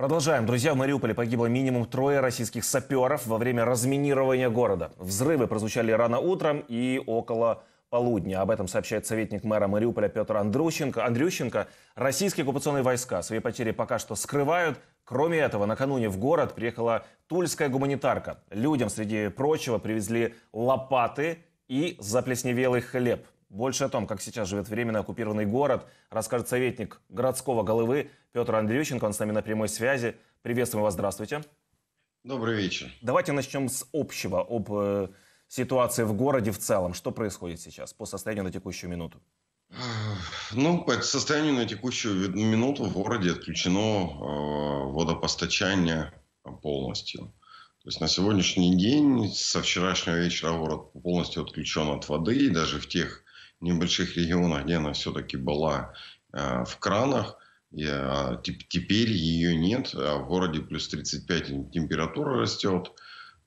Продолжаем. Друзья, в Мариуполе погибло минимум трое российских саперов во время разминирования города. Взрывы прозвучали рано утром и около полудня. Об этом сообщает советник мэра Мариуполя Петр Андрющенко. Андрющенко. Российские оккупационные войска свои потери пока что скрывают. Кроме этого, накануне в город приехала тульская гуманитарка. Людям, среди прочего, привезли лопаты и заплесневелый хлеб. Больше о том, как сейчас живет временно оккупированный город, расскажет советник городского головы Петр Андрющенко. Он с нами на прямой связи. Приветствуем вас, здравствуйте. Добрый вечер. Давайте начнем с общего, об э, ситуации в городе в целом. Что происходит сейчас по состоянию на текущую минуту? Ну, по состоянию на текущую минуту в городе отключено э, водопостачание полностью. То есть на сегодняшний день, со вчерашнего вечера город полностью отключен от воды, и даже в тех небольших регионах, где она все-таки была э, в кранах, э, теперь ее нет, а в городе плюс 35 температура растет,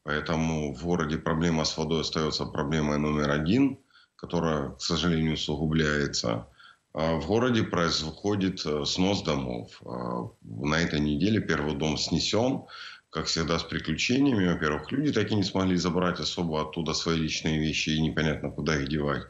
поэтому в городе проблема с водой остается проблемой номер один, которая, к сожалению, усугубляется. А в городе происходит э, снос домов. На этой неделе первый дом снесен, как всегда, с приключениями. Во-первых, люди так и не смогли забрать особо оттуда свои личные вещи и непонятно, куда их девать.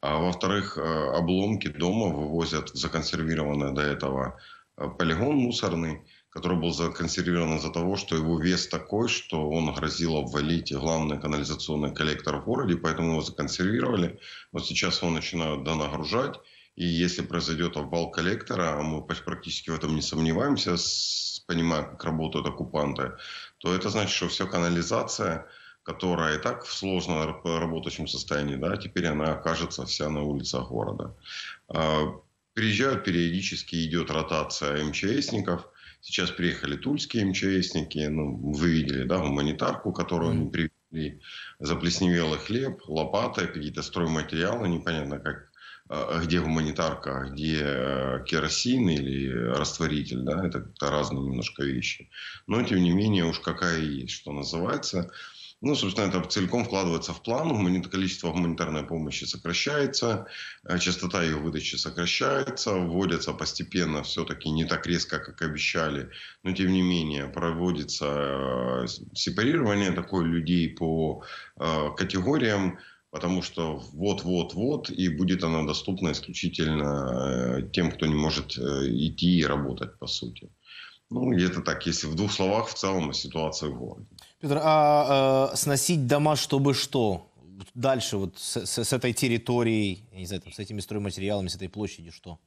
А во-вторых, э, обломки дома вывозят законсервированные до этого э, полигон мусорный, который был законсервирован из-за того, что его вес такой, что он грозил обвалить главный канализационный коллектор в городе, поэтому его законсервировали. Вот сейчас его начинают донагружать, и если произойдет обвал коллектора, а мы практически в этом не сомневаемся, понимая, как работают оккупанты, то это значит, что вся канализация – которая и так в сложном работающем состоянии, да, теперь она окажется вся на улицах города. А, приезжают периодически, идет ротация МЧСников. Сейчас приехали тульские МЧСники, ну, вы видели, да, гуманитарку, которую они привезли, заплесневелый хлеб, лопата, какие-то стройматериалы, непонятно как, а, где гуманитарка, а где э, керосин или растворитель, да, это разные немножко вещи. Но, тем не менее, уж какая есть, что называется – ну, собственно, это целиком вкладывается в план. Количество гуманитарной помощи сокращается, э, частота ее выдачи сокращается, вводятся постепенно, все-таки не так резко, как обещали, но тем не менее проводится э, сепарирование такой людей по э, категориям, потому что вот-вот-вот, и будет она доступна исключительно тем, кто не может идти и работать, по сути. Ну, где-то так, если в двух словах, в целом ситуация в городе. Петр, а э, сносить дома, чтобы что? Дальше вот с, с, с этой территорией, я не знаю, там, с этими стройматериалами, с этой площадью что?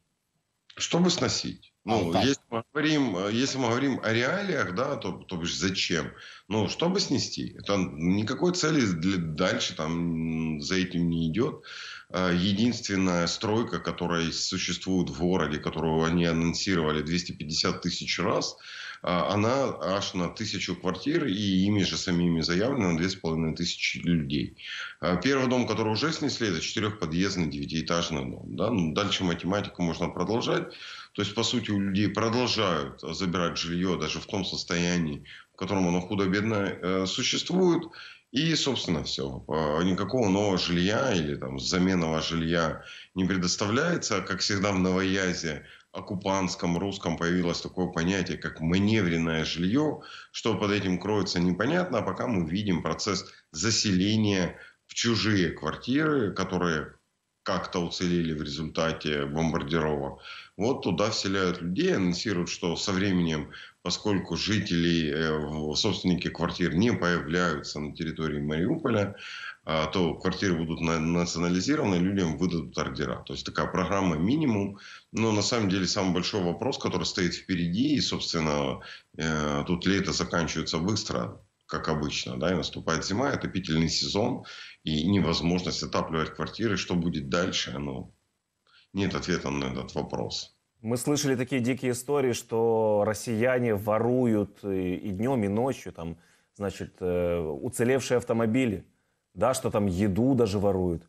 чтобы сносить. Ну, а, если, мы говорим, если мы говорим о реалиях, да, то, то бишь зачем? Ну, чтобы снести. Это никакой цели для, дальше там за этим не идет. А, единственная стройка, которая существует в городе, которую они анонсировали 250 тысяч раз – а, она аж на тысячу квартир и ими же самими заявлено на две с половиной тысячи людей. А, первый дом, который уже снесли, это четырехподъездный девятиэтажный дом. Да? Ну, дальше математику можно продолжать. То есть, по сути, у людей продолжают забирать жилье даже в том состоянии, в котором оно худо-бедно э, существует. И, собственно, все. А, никакого нового жилья или там заменного жилья не предоставляется. Как всегда в Новоязе оккупантском русском появилось такое понятие, как маневренное жилье. Что под этим кроется, непонятно, а пока мы видим процесс заселения в чужие квартиры, которые как-то уцелели в результате бомбардировок. Вот туда вселяют людей, анонсируют, что со временем, поскольку жители, э, собственники квартир не появляются на территории Мариуполя, а, то квартиры будут национализированы, людям выдадут ордера. То есть такая программа минимум. Но на самом деле самый большой вопрос, который стоит впереди, и, собственно, э, тут лето заканчивается быстро, как обычно, да, и наступает зима, отопительный сезон, и невозможность отапливать квартиры, что будет дальше, ну, нет ответа на этот вопрос. Мы слышали такие дикие истории, что россияне воруют и днем, и ночью, там, значит, э, уцелевшие автомобили – да, что там еду даже воруют.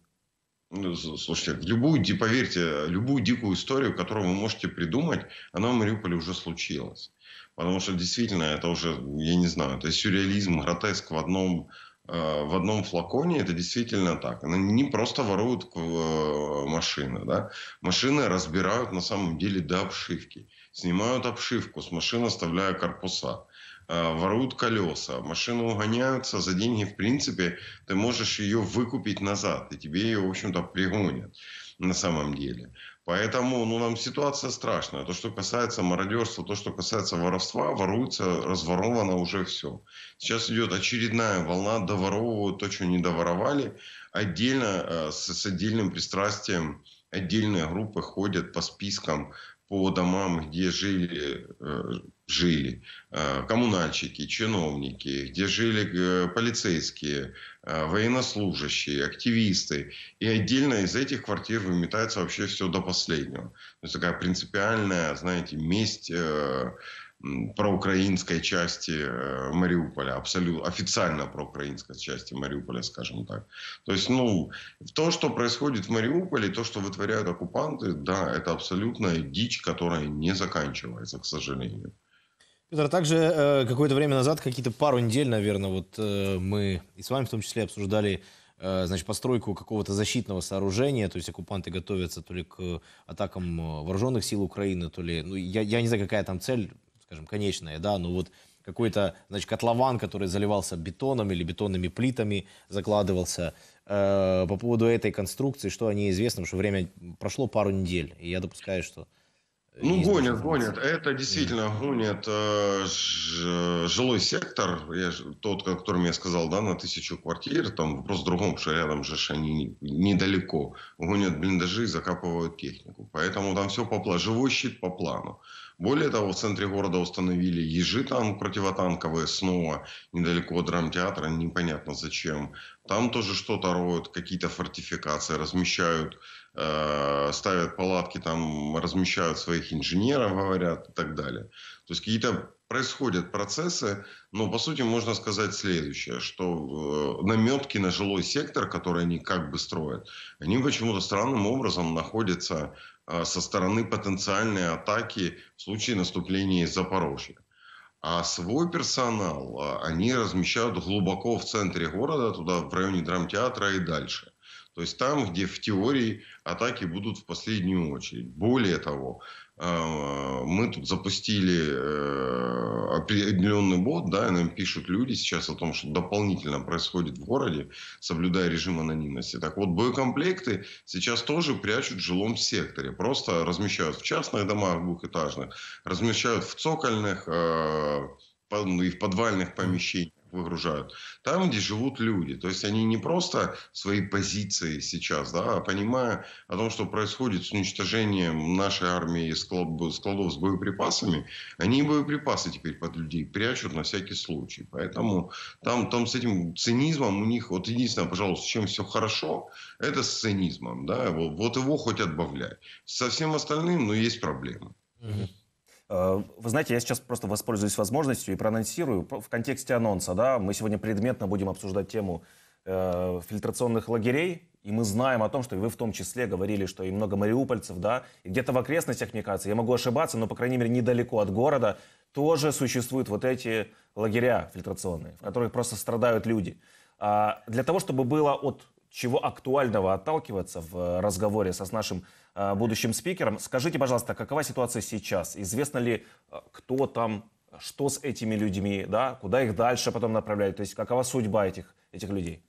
Ну, слушайте, любую, поверьте, любую дикую историю, которую вы можете придумать, она в Мариуполе уже случилась. Потому что действительно это уже, я не знаю, это сюрреализм, гротеск в одном, э, в одном флаконе, это действительно так. Они не просто воруют э, машины. Да? Машины разбирают на самом деле до обшивки. Снимают обшивку с машины, оставляя корпуса воруют колеса, машину угоняются за деньги, в принципе, ты можешь ее выкупить назад, и тебе ее, в общем-то, пригонят на самом деле. Поэтому ну, нам ситуация страшная. То, что касается мародерства, то, что касается воровства, воруется, разворовано уже все. Сейчас идет очередная волна, доворовывают то, что не доворовали. Отдельно, э, с, с отдельным пристрастием, отдельные группы ходят по спискам, по домам, где жили, э, жили э, коммунальщики, чиновники, где жили э, полицейские, военнослужащие, активисты. И отдельно из этих квартир выметается вообще все до последнего. То есть такая принципиальная, знаете, месть проукраинской части э, Мариуполя, абсолютно официально проукраинской части Мариуполя, скажем так. То есть, ну, то, что происходит в Мариуполе, то, что вытворяют оккупанты, да, это абсолютная дичь, которая не заканчивается, к сожалению. Петр, а также э, какое-то время назад, какие-то пару недель, наверное, вот э, мы и с вами в том числе обсуждали э, значит, постройку какого-то защитного сооружения, то есть оккупанты готовятся то ли к атакам э, вооруженных сил Украины, то ли, ну, я, я не знаю, какая там цель, скажем, конечное, да, но вот какой-то, значит, котлован, который заливался бетоном или бетонными плитами, закладывался. Э, по поводу этой конструкции, что они известны, что время прошло пару недель, и я допускаю, что... Э, ну, гонят, гонят. Это действительно mm. гонят э, жилой сектор, я, тот, о котором я сказал, да, на тысячу квартир, там вопрос в другом, что рядом же они недалеко. Гонят блиндажи и закапывают технику. Поэтому там все по плану. Живой щит по плану. Более того, в центре города установили ежи там противотанковые снова, недалеко от драмтеатра, непонятно зачем. Там тоже что-то роют, какие-то фортификации размещают, э, ставят палатки, там размещают своих инженеров, говорят и так далее. То есть какие-то происходят процессы, но по сути можно сказать следующее, что э, наметки на жилой сектор, который они как бы строят, они почему-то странным образом находятся а, со стороны потенциальной атаки в случае наступления из Запорожья. А свой персонал а, они размещают глубоко в центре города, туда в районе драмтеатра и дальше. То есть там, где в теории атаки будут в последнюю очередь. Более того, Э, мы тут запустили э, определенный бот, да, и нам пишут люди сейчас о том, что дополнительно происходит в городе, соблюдая режим анонимности. Так вот, боекомплекты сейчас тоже прячут в жилом секторе. Просто размещают в частных домах двухэтажных, размещают в цокольных э, ну, и в подвальных помещениях выгружают, там, где живут люди. То есть они не просто свои позиции сейчас, да, а понимая о том, что происходит с уничтожением нашей армии склад, складов с боеприпасами, они боеприпасы теперь под людей прячут на всякий случай. Поэтому там, там с этим цинизмом у них, вот единственное, пожалуйста, чем все хорошо, это с цинизмом, да, вот его хоть отбавляй. Со всем остальным, но ну, есть проблемы. Mm-hmm. Э, вы знаете, я сейчас просто воспользуюсь возможностью и проанонсирую в контексте анонса. Да, мы сегодня предметно будем обсуждать тему э, фильтрационных лагерей, и мы знаем о том, что вы в том числе говорили, что и много мариупольцев, да, и где-то в окрестностях, мне кажется, я могу ошибаться, но, по крайней мере, недалеко от города тоже существуют вот эти лагеря фильтрационные, в которых просто страдают люди. А для того, чтобы было от чего актуального отталкиваться в э, разговоре со, с нашим э, будущим спикером. Скажите, пожалуйста, какова ситуация сейчас? Известно ли, э, кто там, что с этими людьми, да, куда их дальше потом направляют? То есть какова судьба этих, этих людей?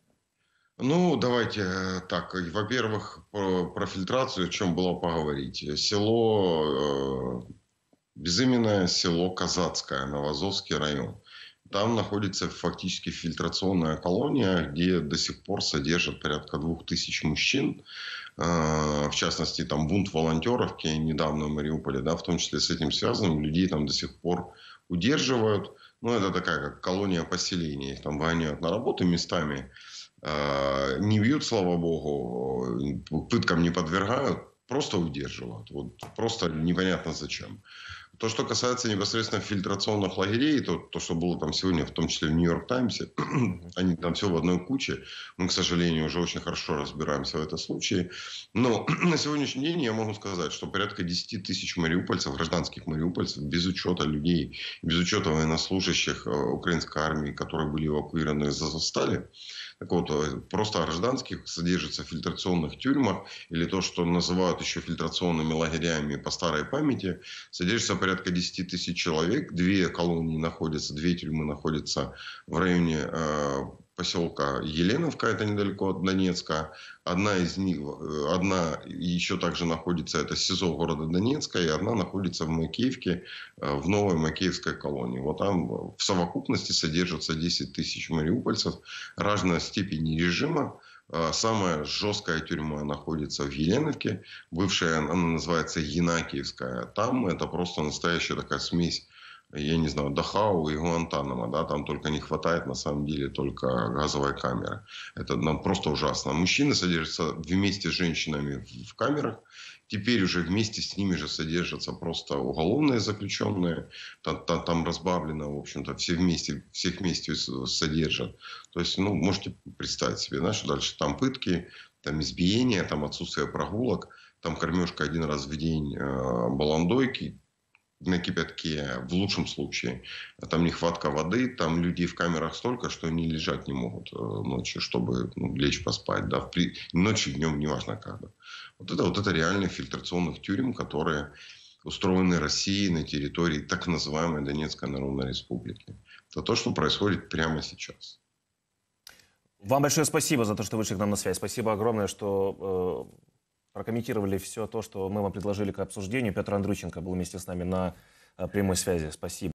Ну, давайте э, так. Во-первых, про, про фильтрацию, о чем было поговорить. Село, э, безыменное село Казацкое, Новозовский район. Там находится фактически фильтрационная колония, где до сих пор содержат порядка двух тысяч мужчин. А, в частности, там бунт волонтеров, недавно в Мариуполе, да, в том числе с этим связанным, людей там до сих пор удерживают. Ну, это такая как колония поселения. Их там гоняют на работу местами. А, не бьют, слава богу, пыткам не подвергают, просто удерживают, вот, просто непонятно зачем. То, что касается непосредственно фильтрационных лагерей, то, то что было там сегодня, в том числе в Нью-Йорк Таймсе, они там все в одной куче. Мы, к сожалению, уже очень хорошо разбираемся в этом случае. Но на сегодняшний день я могу сказать, что порядка 10 тысяч мариупольцев, гражданских мариупольцев, без учета людей, без учета военнослужащих э, украинской армии, которые были эвакуированы из Азовстали, какого-то э, просто гражданских содержится в фильтрационных тюрьмах, или то, что называют еще фильтрационными лагерями по старой памяти, содержится порядка 10 тысяч человек. Две колонии находятся, две тюрьмы находятся в районе э, поселка Еленовка, это недалеко от Донецка. Одна из них, э, одна еще также находится, это СИЗО города Донецка, и одна находится в Макеевке, э, в новой Макеевской колонии. Вот там э, в совокупности содержатся 10 тысяч мариупольцев разной степени режима. Самая жесткая тюрьма находится в Еленовке, бывшая, она называется Енакиевская Там это просто настоящая такая смесь я не знаю, Дахау и Гуантанамо, да, там только не хватает, на самом деле, только газовой камеры. Это нам просто ужасно. Мужчины содержатся вместе с женщинами в камерах, теперь уже вместе с ними же содержатся просто уголовные заключенные, там, там, там разбавлено, в общем-то, все вместе, всех вместе содержат. То есть, ну, можете представить себе, знаешь, дальше там пытки, там избиения, там отсутствие прогулок, там кормежка один раз в день э, баландойки, на кипятке, в лучшем случае. Там нехватка воды, там людей в камерах столько, что они лежать не могут э, ночью, чтобы ну, лечь поспать. Да, в при... Ночью, днем, неважно когда. Вот это, вот это реальные фильтрационных тюрем, которые устроены Россией на территории так называемой Донецкой Народной Республики. Это то, что происходит прямо сейчас. Вам большое спасибо за то, что вышли к нам на связь. Спасибо огромное, что э, прокомментировали все то, что мы вам предложили к обсуждению. Петр Андрюченко был вместе с нами на э, прямой связи. Спасибо.